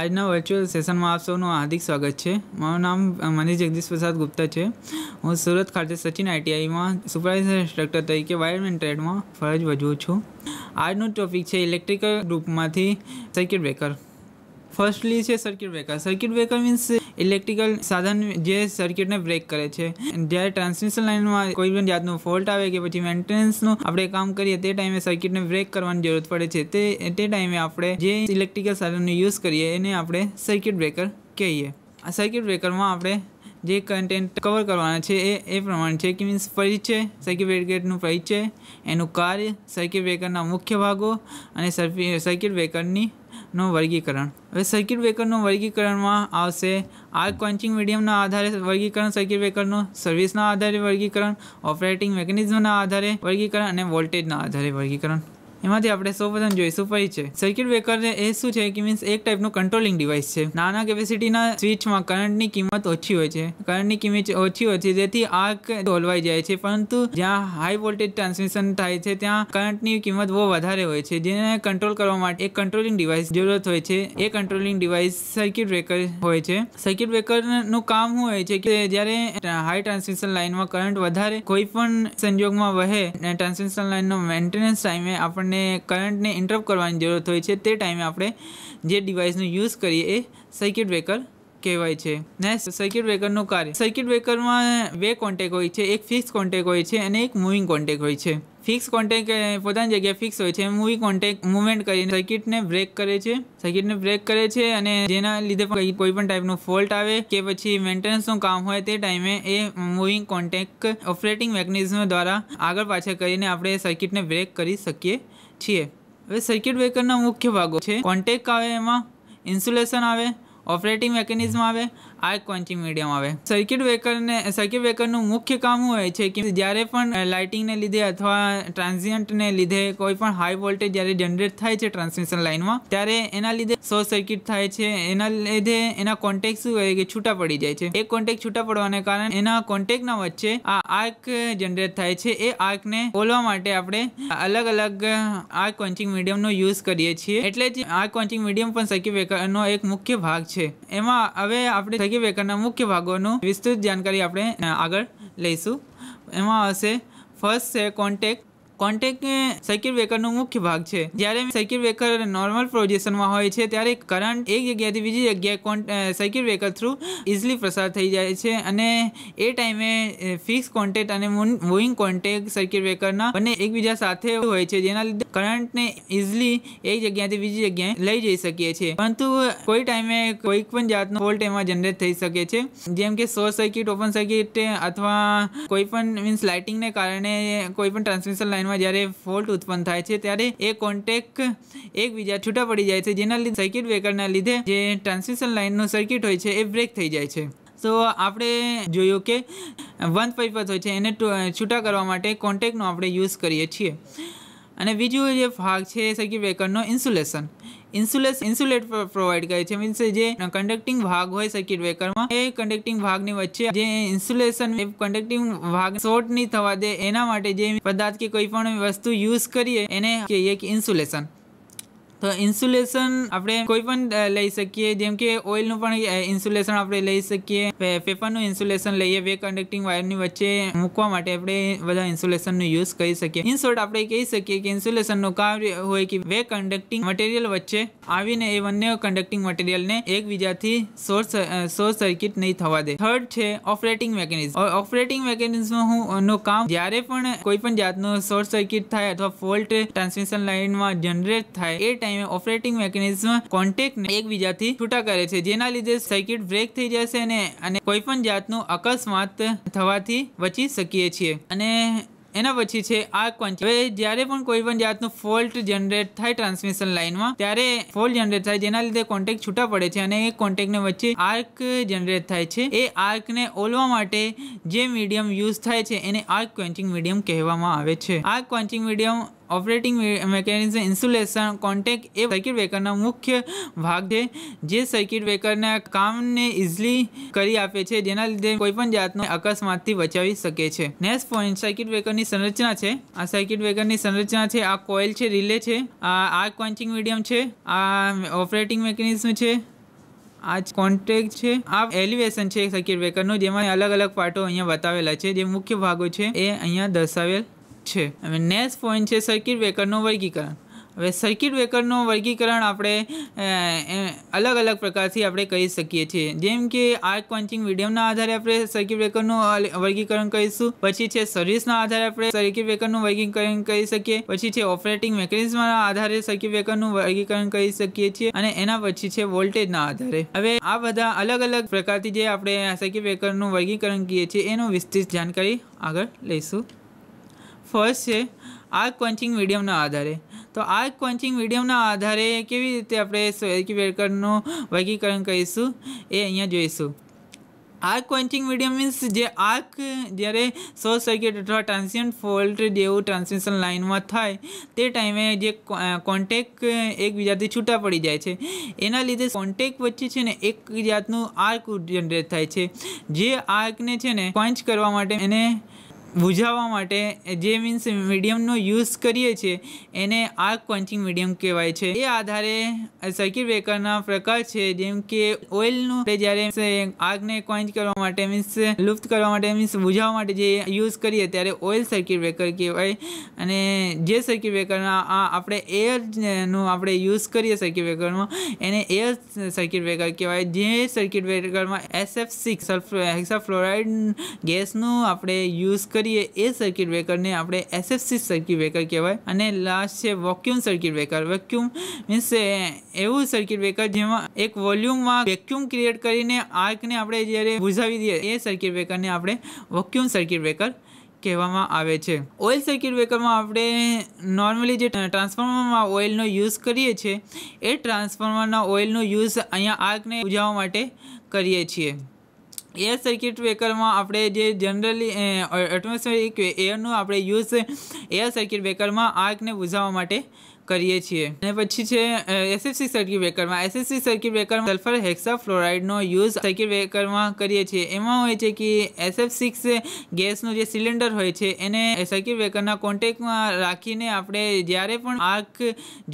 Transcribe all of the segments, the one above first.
આજના વર્ચ્યુઅલ સેશનમાં આપ સૌનું હાર્દિક સ્વાગત છે મારું નામ મનીષ જગદીશ પ્રસાદ ગુપ્તા છે હું સુરત ખાતે સચિન આઈટીઆઈમાં સુપરવાઇઝર ઇન્સ્ટ્રક્ટર તરીકે વાયરમેન ટ્રેડમાં ફરજ ભજવું છું આજનો ટોપિક છે ઇલેક્ટ્રિકલ ગ્રુપમાંથી સર્કિટ બ્રેકર ફર્સ્ટલી છે circuit breaker circuit breaker means electrical સાધન જે સર્કિટને બ્રેક કરે છે જ્યારે ટ્રાન્સમિશન લાઇનમાં કોઈ પણ જાતનું ફોલ્ટ આવે કે પછી મેન્ટેનન્સનું આપણે કામ કરીએ તે ટાઈમે સર્કિટને બ્રેક કરવાની જરૂર પડે છે તે તે ટાઈમે આપણે જે ઇલેક્ટ્રિકલ સાધનનો યુઝ કરીએ એને આપણે સર્કિટ બ્રેકર કહીએ આ સર્કિટ બ્રેકરમાં આપણે જે કન્ટેન્ટ કવર કરવાના છે એ એ પ્રમાણે છે કે મીન્સ પરિચય સર્કિટ બ્રેકરનું પરિચય એનું કાર્ય સર્કિટ બ્રેકરના મુખ્ય ભાગો અને સર્કિટ બ્રેકરની નું વર્ગીકરણ હવે સર્કિટ બ્રેકરનું વર્ગીકરણમાં આવશે આર્ક કોન્ચિંગ મીડિયમના આધારે વર્ગીકરણ સર્કિટ બ્રેકરનું સર્વિસના આધારે વર્ગીકરણ ઓપરેટિંગ મેકેનિઝમના આધારે વર્ગીકરણ અને વોલ્ટેજના આધારે વર્ગીકરણ એમાંથી આપણે સૌ પ્રથમ જોઈશું પરિચય સર્કિટ બ્રેકર એ શું છે કે મીન્સ એક ટાઈપનું કંટ્રોલિંગ ડિવાઇસ છે નાના કેપેસિટીના સ્વિચમાં કરંટની કિંમત ઓછી હોય છે કરંટની કિંમત ઓછી હોય છે જેથી આગ ડોલવાઈ જાય છે પરંતુ જ્યાં હાઈ વોલ્ટેજ ટ્રાન્સમિશન થાય છે ત્યાં કરંટની કિંમત બહુ વધારે હોય છે જેને કંટ્રોલ કરવા માટે એક કંટ્રોલિંગ ડિવાઇસ જરૂરત હોય છે એ કંટ્રોલિંગ ડિવાઇસ સર્કિટ બ્રેકર હોય છે સર્કિટ બ્રેકરનું કામ શું હોય છે કે જ્યારે હાઈ ટ્રાન્સમિશન લાઇનમાં કરંટ વધારે કોઈ પણ સંજોગમાં વહે ટ્રાન્સમિશન લાઇનનો મેન્ટેનન્સ ટાઈમે આપણને આપણને કરંટને ઇન્ટરપ્ટ કરવાની જરૂરત હોય છે તે ટાઈમે આપણે જે ડિવાઇસનો યુઝ કરીએ એ સર્કિટ બ્રેકર કહેવાય છે ને સર્કિટ બ્રેકરનું કાર્ય સર્કિટ બ્રેકરમાં બે કોન્ટેક હોય છે એક ફિક્સ કોન્ટેક હોય છે અને એક મૂવિંગ કોન્ટેક હોય છે ફિક્સ કોન્ટેક પોતાની જગ્યાએ ફિક્સ હોય છે મૂવિંગ કોન્ટેક મુવમેન્ટ કરીને સર્કિટને બ્રેક કરે છે સર્કિટને બ્રેક કરે છે અને જેના લીધે કોઈ પણ ટાઈપનો ફોલ્ટ આવે કે પછી મેન્ટેનન્સનું કામ હોય તે ટાઈમે એ મૂવિંગ કોન્ટેક ઓપરેટિંગ મેકેનિઝમ દ્વારા આગળ પાછળ કરીને આપણે સર્કિટને બ્રેક કરી શકીએ છીએ હવે સર્કિટ બ્રેકરના મુખ્ય ભાગો છે કોન્ટેક આવે એમાં ઇન્સ્યુલેશન આવે ઓપરેટિંગ મેકેનિઝમ આવે આ ક્વોન્ટિંગ મીડિયમ આવે સર્કિટ બ્રેકરને સર્કિટ બ્રેકરનું મુખ્ય કામ હોય છે કે જ્યારે પણ લાઇટિંગને લીધે અથવા ટ્રાન્ઝિયન્ટને લીધે કોઈ પણ હાઈ વોલ્ટેજ જ્યારે જનરેટ થાય છે ટ્રાન્સમિશન લાઇનમાં ત્યારે એના લીધે શોર્ટ સર્કિટ થાય છે એના લીધે એના કોન્ટેક શું હોય કે છૂટા પડી જાય છે એક કોન્ટેક છૂટા પડવાને કારણે એના કોન્ટેકના વચ્ચે આ આર્ક જનરેટ થાય છે એ આર્કને ખોલવા માટે આપણે અલગ અલગ આર્ક ક્વોન્ટિંગ મીડિયમનો યુઝ કરીએ છીએ એટલે જ આર્ક ક્વોન્ટિંગ મીડિયમ પણ સર્કિટ બ્રેકરનો એક મુખ્ય ભાગ છે એમાં હવે આપણે થકી વ્યાકરણના મુખ્ય ભાગોનું વિસ્તૃત જાણકારી આપણે આગળ લઈશું એમાં આવશે ફર્સ્ટ છે કોન્ટેક્ટ કોન્ટેક સર્કિટ વેકરનો મુખ્ય ભાગ છે જ્યારે સર્કિટ વેકર નોર્મલ પ્રોજેશનમાં હોય છે ત્યારે કરંટ એક જગ્યાએથી બીજી જગ્યાએ સર્કિટ વેકર થ્રુ ઇઝીલી પ્રસાર થઈ જાય છે અને એ ટાઈમે ફિક્સ કોન્ટેક્ટ અને મૂવિંગ કોન્ટેક્ટ સર્કિટ વેકરના બંને એકબીજા સાથે હોય છે જેના લીધે કરંટને ઇઝીલી એક જગ્યાથી બીજી જગ્યાએ લઈ જઈ શકીએ છીએ પરંતુ કોઈ ટાઈમે કોઈ પણ જાતનો ફોલ્ટ એમાં જનરેટ થઈ શકે છે જેમ કે શોર્ટ સર્કિટ ઓપન સર્કિટ અથવા કોઈ પણ મીન્સ લાઇટિંગને કારણે કોઈ પણ ટ્રાન્સમિશન લાઇનમાં સર્કિટમાં જ્યારે ફોલ્ટ ઉત્પન્ન થાય છે ત્યારે એ કોન્ટેક એકબીજા છૂટા પડી જાય છે જેના લીધે સર્કિટ બ્રેકરના લીધે જે ટ્રાન્સમિશન લાઇનનું સર્કિટ હોય છે એ બ્રેક થઈ જાય છે તો આપણે જોયું કે વન પર્પઝ હોય છે એને છૂટા કરવા માટે કોન્ટેકનો આપણે યુઝ કરીએ છીએ અને બીજું જે ભાગ છે સર્કિટ બ્રેકરનો ઇન્સ્યુલેશન ઇન્સ્યુલેસ ઇન્સ્યુલેટ પ્રોવાઈડ કરે છે મીન્સ જે કન્ડક્ટિંગ ભાગ હોય સર્કિટ બ્રેકરમાં એ કન્ડક્ટિંગ ભાગની વચ્ચે જે ઇન્સ્યુલેશન એ કન્ડક્ટિંગ ભાગ શોર્ટ નહીં થવા દે એના માટે જે પદાર્થ કે કોઈ પણ વસ્તુ યુઝ કરીએ એને કહીએ કે ઇન્સ્યુલેશન તો ઇન્સ્યુલેશન આપણે કોઈ પણ લઈ શકીએ જેમ કે ઓઇલનું પણ ઇન્સ્યુલેશન આપણે લઈ શકીએ પેપરનું ઇન્સ્યુલેશન લઈએ બે કન્ડક્ટિંગ વાયરની વચ્ચે મૂકવા માટે આપણે બધા ઇન્સ્યુલેશનનો યુઝ કરી શકીએ ઇન શોર્ટ આપણે કહી શકીએ કે ઇન્સ્યુલેશનનું કાર્ય હોય કે બે કન્ડક્ટિંગ મટીરિયલ વચ્ચે આવીને એ બંને કન્ડક્ટિંગ મટીરિયલને એકબીજાથી શોર્ટ શોર્ટ સર્કિટ નહીં થવા દે થર્ડ છે ઓપરેટિંગ મેકેનિઝમ ઓપરેટિંગ મેકેનિઝમ નું કામ જ્યારે પણ કોઈ પણ જાતનો શોર્ટ સર્કિટ થાય અથવા ફોલ્ટ ટ્રાન્સમિશન લાઇનમાં જનરેટ થાય એ ટાઈમ ટાઈમે ઓપરેટિંગ મેકેનિઝમ કોન્ટેક્ટને એકબીજાથી છૂટા કરે છે જેના લીધે સર્કિટ બ્રેક થઈ જશે અને અને કોઈ પણ જાતનું અકસ્માત થવાથી બચી શકીએ છીએ અને એના પછી છે આ કોન્ચ હવે જ્યારે પણ કોઈ પણ જાતનું ફોલ્ટ જનરેટ થાય ટ્રાન્સમિશન લાઇનમાં ત્યારે ફોલ્ટ જનરેટ થાય જેના લીધે કોન્ટેક્ટ છૂટા પડે છે અને એ કોન્ટેક્ટને વચ્ચે આર્ક જનરેટ થાય છે એ આર્કને ઓલવા માટે જે મીડિયમ યુઝ થાય છે એને આર્ક ક્વેન્ચિંગ મીડિયમ કહેવામાં આવે છે arc quenching medium operating mechanism insulation contact એ સર્કિટ બ્રેકરનો મુખ્ય ભાગ છે જે સર્કિટ બ્રેકરના કામને ઇઝીલી કરી આપે છે જેના લીધે કોઈપણ જાતનો અકસ્માતથી બચાવી શકે છે નેક્સ્ટ પોઈન્ટ સર્કિટ બ્રેકરની સંરચના છે આ સર્કિટ બ્રેકરની સંરચના છે આ કોઇલ છે રિલે છે આ આર્ક કોન્ચિંગ મીડિયમ છે આ ઓપરેટિંગ મિકેનિઝમ છે આ જ કોન્ટેક્ટ છે આ એલિવેશન છે સર્કિટ બ્રેકરનું જેમાં અલગ અલગ પાર્ટો અહીંયા બતાવેલા છે જે મુખ્ય ભાગો છે એ અહીંયા દર્શાવેલ છે હવે નેક્સ્ટ પોઈન્ટ છે સર્કિટ બ્રેકરનું વર્ગીકરણ હવે સર્કિટ બ્રેકરનું વર્ગીકરણ આપણે અલગ અલગ પ્રકારથી આપણે કરી શકીએ છીએ જેમ કે આર્ક પંચિંગ મીડિયમના આધારે આપણે સર્કિટ બ્રેકરનું વર્ગીકરણ કરીશું પછી છે સર્વિસના આધારે આપણે સર્કિટ બ્રેકરનું વર્ગીકરણ કરી શકીએ પછી છે ઓપરેટિંગ મેકેનિઝમના આધારે સર્કિટ બ્રેકરનું વર્ગીકરણ કરી શકીએ છીએ અને એના પછી છે વોલ્ટેજના આધારે હવે આ બધા અલગ અલગ પ્રકારથી જે આપણે સર્કિટ બ્રેકરનું વર્ગીકરણ કરીએ છીએ એનું વિસ્તૃત જાણકારી આગળ લઈશું ફર્સ્ટ છે આર્ક ક્વન્ચિંગ મીડિયમના આધારે તો આર્ક ક્વન્ચિંગ મીડિયમના આધારે કેવી રીતે આપણે એક્યુવેટરનું વર્ગીકરણ કરીશું એ અહીંયા જોઈશું આર્ક ક્વન્ચિંગ મીડિયમ મીન્સ જે આર્ક જ્યારે શોર્ટ સર્કિટ અથવા ટ્રાન્સિયન્ટ ફોલ્ટ જેવું ટ્રાન્સમિશન લાઇનમાં થાય તે ટાઈમે જે કોન્ટેક એકબીજાથી છૂટા પડી જાય છે એના લીધે કોન્ટેક વચ્ચે છે ને એક જાતનું આર્ક જનરેટ થાય છે જે આર્કને છે ને પંચ કરવા માટે એને બુઝાવવા માટે જે મીન્સ મીડિયમનો યુઝ કરીએ છીએ એને આર્ક ક્વન્ચિંગ મીડિયમ કહેવાય છે એ આધારે સર્કિટ બ્રેકરના પ્રકાર છે જેમ કે ઓઇલનું જ્યારે આગને ક્વંચ કરવા માટે મીન્સ લુપ્ત કરવા માટે મીન્સ બુઝાવવા માટે જે યુઝ કરીએ ત્યારે ઓઇલ સર્કિટ બ્રેકર કહેવાય અને જે સર્કિટ બ્રેકરના આ આપણે એરનું આપણે યુઝ કરીએ સર્કિટ બ્રેકરમાં એને એર સર્કિટ બ્રેકર કહેવાય જે સર્કિટ બ્રેકરમાં એસએફ સિક્સ સલ્ફર હેક્સાફ્લોરાઇડ ગેસનું આપણે યુઝ કરીએ કરીએ એ સર્કિટ બ્રેકરને આપણે એસએફસી સર્કિટ બ્રેકર કહેવાય અને લાસ્ટ છે vacuum circuit breaker vacuum means એવું સર્કિટ બ્રેકર જેમાં એક વોલ્યુમમાં વેક્યુમ ક્રિએટ કરીને આર્કને આપણે જ્યારે બુઝાવી દઈએ એ સર્કિટ બ્રેકરને આપણે વોક્યુમ સર્કિટ બ્રેકર કહેવામાં આવે છે ઓઇલ સર્કિટ બ્રેકરમાં આપણે નોર્મલી જે ટ્રાન્સફોર્મરમાં ઓઇલનો યુઝ કરીએ છીએ એ ટ્રાન્સફોર્મરના ઓઇલનો યુઝ અહીંયા આર્કને બુઝાવવા માટે કરીએ છીએ એ સર્કિટ બ્રેકરમાં આપણે જે જનરલી એટમોસ્ફેરિક એરનો આપણે યુઝ એ સર્કિટ બ્રેકરમાં આગને બુઝાવવા માટે કરીએ છીએ અને પછી છે એસએસસી સર્કિટ બ્રેકરમાં એસએસસી સર્કિટ બ્રેકરમાં સલ્ફર હેક્સા ફ્લોરાઇડનો યુઝ સર્કિટ બ્રેકરમાં કરીએ છીએ એમાં હોય છે કે એસએફ સિક્સ ગેસનો જે સિલિન્ડર હોય છે એને સર્કિટ બ્રેકરના કોન્ટેકમાં રાખીને આપણે જ્યારે પણ આર્ક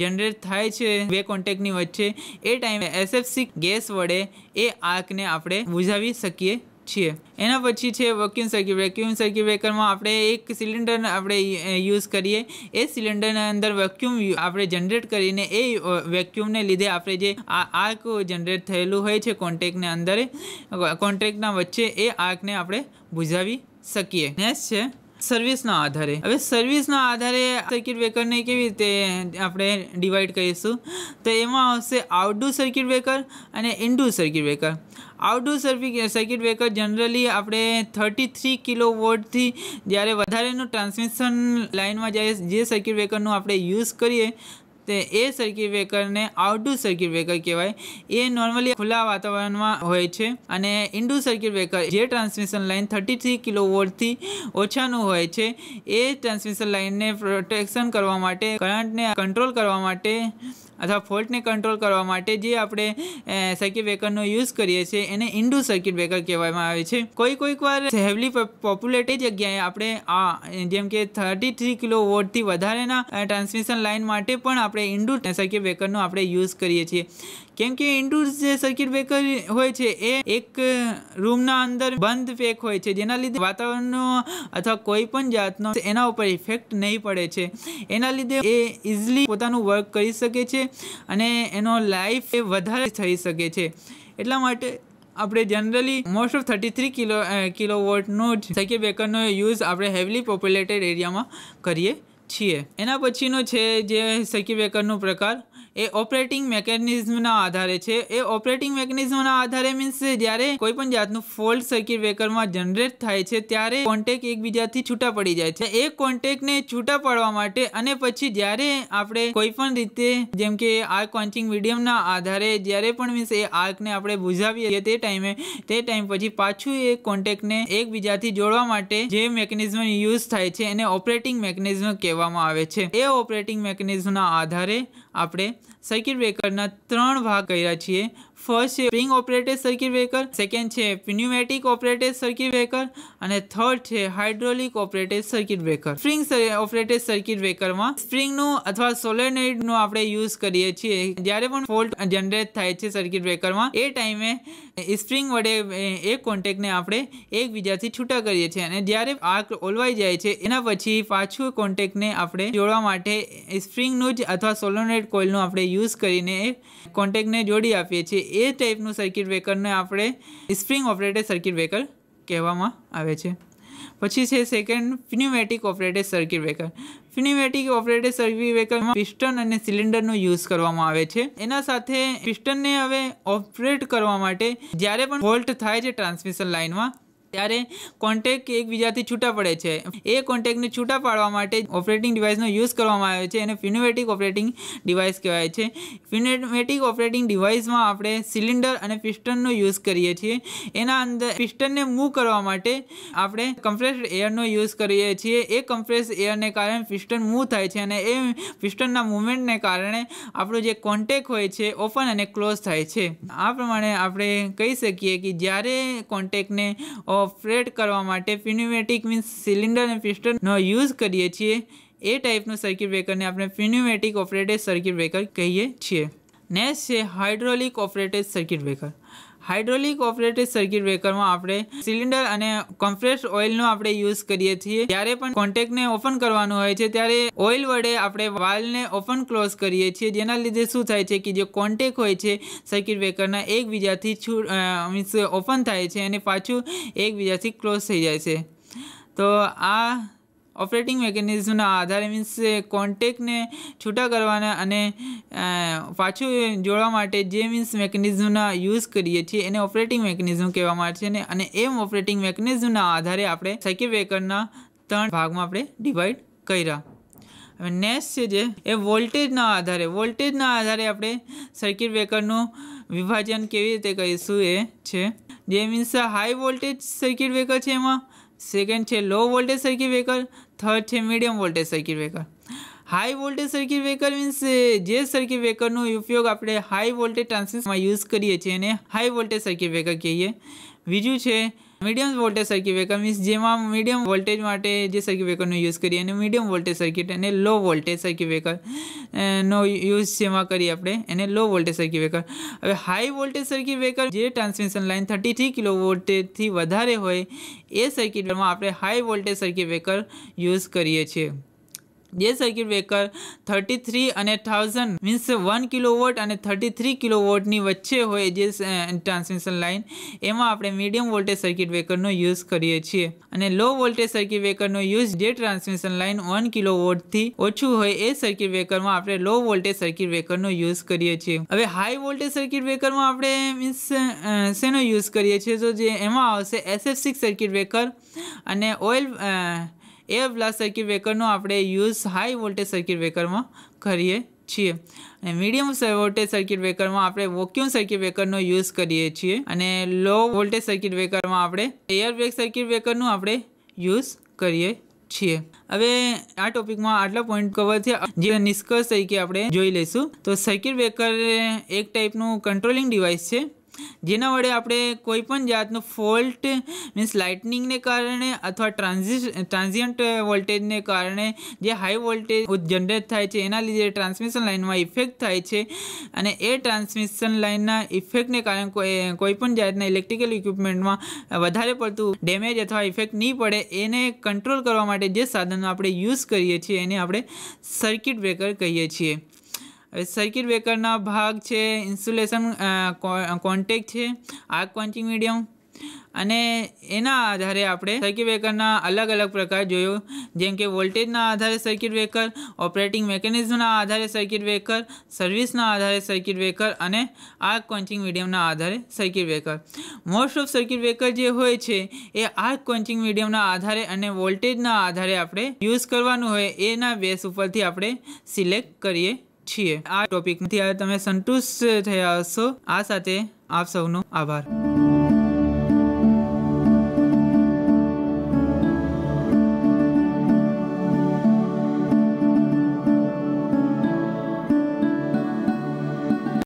જનરેટ થાય છે બે કોન્ટેકની વચ્ચે એ ટાઈમે એસએફ સિક્સ ગેસ વડે એ આર્કને આપણે બુઝાવી શકીએ છીએ એના પછી છે વેક્યુમ સર્કિટ વેક્યુમ સર્કિટ બ્રેકરમાં આપણે એક સિલિન્ડર આપણે યુઝ કરીએ એ સિલિન્ડરના અંદર વેક્યુમ આપણે જનરેટ કરીને એ વેક્યુમને લીધે આપણે જે આ આર્ક જનરેટ થયેલું હોય છે કોન્ટેક્ટની અંદર કોન્ટેક્ટના વચ્ચે એ આર્કને આપણે બુઝાવી શકીએ નેક્સ્ટ છે સર્વિસના આધારે હવે સર્વિસના આધારે સર્કિટ બ્રેકરને કેવી રીતે આપણે ડિવાઈડ કરીશું તો એમાં આવશે આઉટડોર સર્કિટ બ્રેકર અને indoor circuit breaker outdoor circuit breaker generally આપણે થર્ટી થ્રી કિલો વોટથી જ્યારે વધારેનું ટ્રાન્સમિશન લાઇનમાં જ્યારે જે સર્કિટ બ્રેકરનું આપણે યુઝ કરીએ તે એ સર્કિટ બ્રેકરને આઉટડોર સર્કિટ બ્રેકર કહેવાય એ નોર્મલી ખુલ્લા વાતાવરણમાં હોય છે અને ઇન્ડોર સર્કિટ બ્રેકર જે transmission line thirty three kilo વોટથી ઓછાનું હોય છે એ ટ્રાન્સમિશન લાઇનને પ્રોટેક્શન કરવા માટે કરંટને કંટ્રોલ કરવા માટે અથવા ફોલ્ટને કંટ્રોલ કરવા માટે જે આપણે સર્કિટ બ્રેકરનો યુઝ કરીએ છીએ એને ઇન્ડુ સર્કિટ બ્રેકર કહેવામાં આવે છે કોઈ કોઈક વાર હેવલી પોપ્યુલેટેડ જગ્યાએ આપણે આ જેમ કે થર્ટી થ્રી કિલો વોટથી વધારેના ટ્રાન્સમિશન લાઇન માટે પણ આપણે ઇન્ડુ સર્કિટ બ્રેકરનો આપણે યુઝ કરીએ છીએ કેમ કે ઇન્ડુ જે સર્કિટ બ્રેકર હોય છે એ એક રૂમના અંદર બંધ પેક હોય છે જેના લીધે વાતાવરણનો અથવા કોઈ પણ જાતનો એના ઉપર ઇફેક્ટ નહીં પડે છે એના લીધે એ ઇઝીલી પોતાનું વર્ક કરી શકે છે અને એનો લાઈફ એ વધારે થઈ શકે છે એટલા માટે આપણે generally most of thirty three kilo kilo વોટનો જ સૈકે બેકરનો યુઝ આપણે હેવલી પોપ્યુલેટેડ એરિયામાં કરીએ છીએ એના પછીનો છે જે સૈકી બેકરનો પ્રકાર એ ઓપરેટિંગ મેકેનિઝમના આધારે છે એ ઓપરેટિંગ મેકેનિઝમના આધારે મીન્સ જ્યારે કોઈ પણ જાતનું ફોલ્ટ સર્કિટ બ્રેકરમાં જનરેટ થાય છે ત્યારે કોન્ટેક એકબીજાથી છૂટા પડી જાય છે એ કોન્ટેકને છૂટા પાડવા માટે અને પછી જ્યારે આપણે કોઈ પણ રીતે જેમ કે આર્ક કોન્ચિંગ મીડિયમના આધારે જ્યારે પણ મીન્સ એ આર્કને આપણે બુઝાવીએ તે ટાઈમે તે ટાઈમ પછી પાછું એ કોન્ટેક્ટને એકબીજાથી જોડવા માટે જે મેકેનિઝમ યુઝ થાય છે એને ઓપરેટિંગ મેકેનિઝમ કહેવામાં આવે છે એ ઓપરેટિંગ મેકેનિઝમના આધારે આપણે સર્કિટ બ્રેકરના ત્રણ ભાગ કર્યા છીએ ફર્સ્ટ છે spring operated circuit breaker second છે પ્ન્યુમેટિક ઓપરેટેડ સર્કિટ બ્રેકર અને થર્ડ છે hydraulic operated circuit breaker spring operated circuit બ્રેકરમાં સ્પ્રિંગનું અથવા સોલેનોઇડનો આપણે યુઝ કરીએ છીએ જ્યારે પણ ફોલ્ટ જનરેટ થાય છે સર્કિટ બ્રેકરમાં એ ટાઈમે સ્પ્રિંગ વડે એ કોન્ટેક્ટને આપણે એકબીજાથી છૂટા કરીએ છીએ અને જ્યારે આર્ક ઓલવાઈ જાય છે એના પછી પાછું કોન્ટેક્ટને આપણે જોડવા માટે સ્પ્રિંગનું જ અથવા સોલેનોઇડ કોઇલનો આપણે યુઝ કરીને એ કોન્ટેક્ટને જોડી આપીએ છીએ એ ટાઈપનું સર્કિટ બ્રેકરને આપણે સ્પ્રિંગ ઓપરેટેડ સર્કિટ બ્રેકર કહેવામાં આવે છે પછી છે second pneumatic operated circuit breaker pneumatic operated circuit બ્રેકરમાં પિસ્ટન અને સિલિન્ડરનો યુઝ કરવામાં આવે છે એના સાથે પિસ્ટનને હવે ઓપરેટ કરવા માટે જ્યારે પણ ફોલ્ટ થાય છે ટ્રાન્સમિશન લાઇનમાં ત્યારે કોન્ટેક એકબીજાથી છૂટા પડે છે એ કોન્ટેકને છૂટા પાડવા માટે ઓપરેટિંગ ડિવાઇસનો યુઝ કરવામાં આવે છે એને ફિનોમેટિક ઓપરેટિંગ ડિવાઇસ કહેવાય છે ફિનોમેટિક ઓપરેટિંગ ડિવાઇસમાં આપણે સિલિન્ડર અને પિસ્ટનનો યુઝ કરીએ છીએ એના અંદર પિસ્ટનને મૂવ કરવા માટે આપણે કમ્પ્રેસ્ડ એરનો યુઝ કરીએ છીએ એ કમ્પ્રેસ એરને કારણે પિસ્ટન મૂવ થાય છે અને એ પિસ્ટનના મૂવમેન્ટને કારણે આપણો જે કોન્ટેક હોય છે ઓપન અને ક્લોઝ થાય છે આ પ્રમાણે આપણે કહી શકીએ કે જ્યારે કોન્ટેકને ઓપરેટ કરવા માટે ફિન્યુમેટિક મીન્સ સિલિન્ડર અને પિસ્ટનનો યુઝ કરીએ છીએ એ ટાઈપનું સર્કિટ બ્રેકરને આપણે ફિન્યુમેટિક ઓપરેટેડ સર્કિટ બ્રેકર કહીએ છીએ નેક્સ્ટ છે hydraulic operated circuit breaker hydraulic operated circuit બ્રેકરમાં આપણે સિલિન્ડર અને કમ્પ્રેસ ઓઇલનો આપણે યુઝ કરીએ છીએ જ્યારે પણ કોન્ટેક્ટને ઓપન કરવાનું હોય છે ત્યારે ઓઇલ વડે આપણે વાલને ઓપન ક્લોઝ કરીએ છીએ જેના લીધે શું થાય છે કે જે કોન્ટેક હોય છે સર્કિટ બ્રેકરના એકબીજાથી છૂટ મીન્સ ઓપન થાય છે અને પાછું એકબીજાથી ક્લોઝ થઈ જાય છે તો આ ઓપરેટિંગ મેકેનિઝમના આધારે મીન્સ કોન્ટેકને છૂટા કરવાના અને પાછું જોડવા માટે જે મીન્સ મેકેનિઝમના યુઝ કરીએ છીએ એને ઓપરેટિંગ મેકેનિઝમ કહેવામાં આવે છે ને અને એમ ઓપરેટિંગ મેકેનિઝમના આધારે આપણે સર્કિટ બ્રેકરના ત્રણ ભાગમાં આપણે ડિવાઈડ કર્યા હવે નેક્સ્ટ છે જે એ વોલ્ટેજના આધારે વોલ્ટેજના આધારે આપણે સર્કિટ બ્રેકરનું વિભાજન કેવી રીતે કરીશું એ છે જે means high voltage circuit breaker છે એમાં સેકન્ડ છે low voltage circuit breaker third છે medium voltage circuit breaker high voltage circuit breaker means જે સર્કિટ બ્રેકરનો ઉપયોગ આપણે હાઈ વોલ્ટેજ ટ્રાન્સમિશનમાં યુઝ કરીએ છીએ એને હાઈ વોલ્ટેજ સર્કિટ બ્રેકર કહીએ બીજું છે medium voltage circuit breaker means જેમાં મીડિયમ વોલ્ટેજ માટે જે સર્કિટ બ્રેકરનો યુઝ કરીએ અને મીડિયમ વોલ્ટેજ સર્કિટ અને લો વોલ્ટેજ સર્કિટ બ્રેકર નો યુઝ જેમાં કરીએ આપણે એને લો વોલ્ટેજ સર્કિટ બ્રેકર હવે હાઈ વોલ્ટેજ સર્કિટ બ્રેકર જે transmission line thirty three kilo વોલ્ટેજથી વધારે હોય એ સર્કિટમાં આપણે high voltage circuit breaker use કરીએ છીએ જે સર્કિટ બ્રેકર થર્ટી થ્રી અને થાઉઝન્ડ મીન્સ વન કિલોવોટ અને થર્ટી થ્રી કિલોવોટની વચ્ચે હોય જે ટ્રાન્સમિશન લાઇન એમાં આપણે મીડિયમ વોલ્ટેજ સર્કિટ બ્રેકરનો યુઝ કરીએ છીએ અને લો વોલ્ટેજ સર્કિટ બ્રેકરનો યુઝ જે ટ્રાન્સમિશન લાઇન વન કિલોવોટથી ઓછું હોય એ સર્કિટ બ્રેકરમાં આપણે લો વોલ્ટેજ સર્કિટ બ્રેકરનો યુઝ કરીએ છીએ હવે હાઈ વોલ્ટેજ સર્કિટ બ્રેકરમાં આપણે મીન્સ શેનો યુઝ કરીએ છીએ તો જે એમાં આવશે એસએફ સિક્સ સર્કિટ બ્રેકર અને ઓઇલ એ લાર્જ સર્કિટ બ્રેકરનો આપણે યુઝ હાઈ વોલ્ટેજ સર્કિટ બ્રેકરમાં કરીએ છીએ અને મીડિયમ વોલ્ટેજ સર્કિટ બ્રેકરમાં આપણે વોક્યુમ સર્કિટ બ્રેકરનો યુઝ કરીએ છીએ અને લો વોલ્ટેજ સર્કિટ બ્રેકરમાં આપણે એર બ્રેક સર્કિટ બ્રેકરનું આપણે યુઝ કરીએ છીએ હવે આ ટોપિકમાં આટલા પોઈન્ટ કવર થયા જે નિષ્કર્ષ તરીકે આપણે જોઈ લઈશું તો સર્કિટ બ્રેકર એક ટાઈપનું કંટ્રોલિંગ ડિવાઇસ છે જેના વડે આપણે કોઈપણ પણ જાતનો ફોલ્ટ મીન્સ લાઇટનિંગને કારણે અથવા ટ્રાન્ઝિસ ટ્રાન્ઝિયન્ટ વોલ્ટેજને કારણે જે હાઈ વોલ્ટેજ જનરેટ થાય છે એના લીધે ટ્રાન્સમિશન લાઇનમાં ઇફેક્ટ થાય છે અને એ ટ્રાન્સમિશન લાઇનના ઇફેક્ટને કારણે કોઈ કોઈપણ જાતના ઇલેક્ટ્રિકલ ઇક્વિપમેન્ટમાં વધારે પડતું ડેમેજ અથવા ઇફેક્ટ નહીં પડે એને કંટ્રોલ કરવા માટે જે સાધનો આપણે યુઝ કરીએ છીએ એને આપણે સર્કિટ બ્રેકર કહીએ છીએ હવે સર્કિટ બ્રેકરના ભાગ છે ઇન્સ્યુલેશન કોન્ટેક છે આગ ક્વોન્ચિંગ મીડિયમ અને એના આધારે આપણે સર્કિટ બ્રેકરના અલગ અલગ પ્રકાર જોયો જેમ કે વોલ્ટેજના આધારે સર્કિટ બ્રેકર ઓપરેટિંગ મેકેનિઝમના આધારે સર્કિટ બ્રેકર સર્વિસના આધારે સર્કિટ બ્રેકર અને આર્ક કોન્ચિંગ મીડિયમના આધારે circuit breaker most of circuit breaker જે હોય છે એ આર્ક કોન્ચિંગ મીડિયમના આધારે અને વોલ્ટેજના આધારે આપણે યુઝ કરવાનું હોય એના બેસ ઉપરથી આપણે સિલેક્ટ કરીએ છીએ આ ટોપિક નથી ટોપિકથી તમે સંતુષ્ટ થયા હશો આ સાથે આપ સૌનો આભાર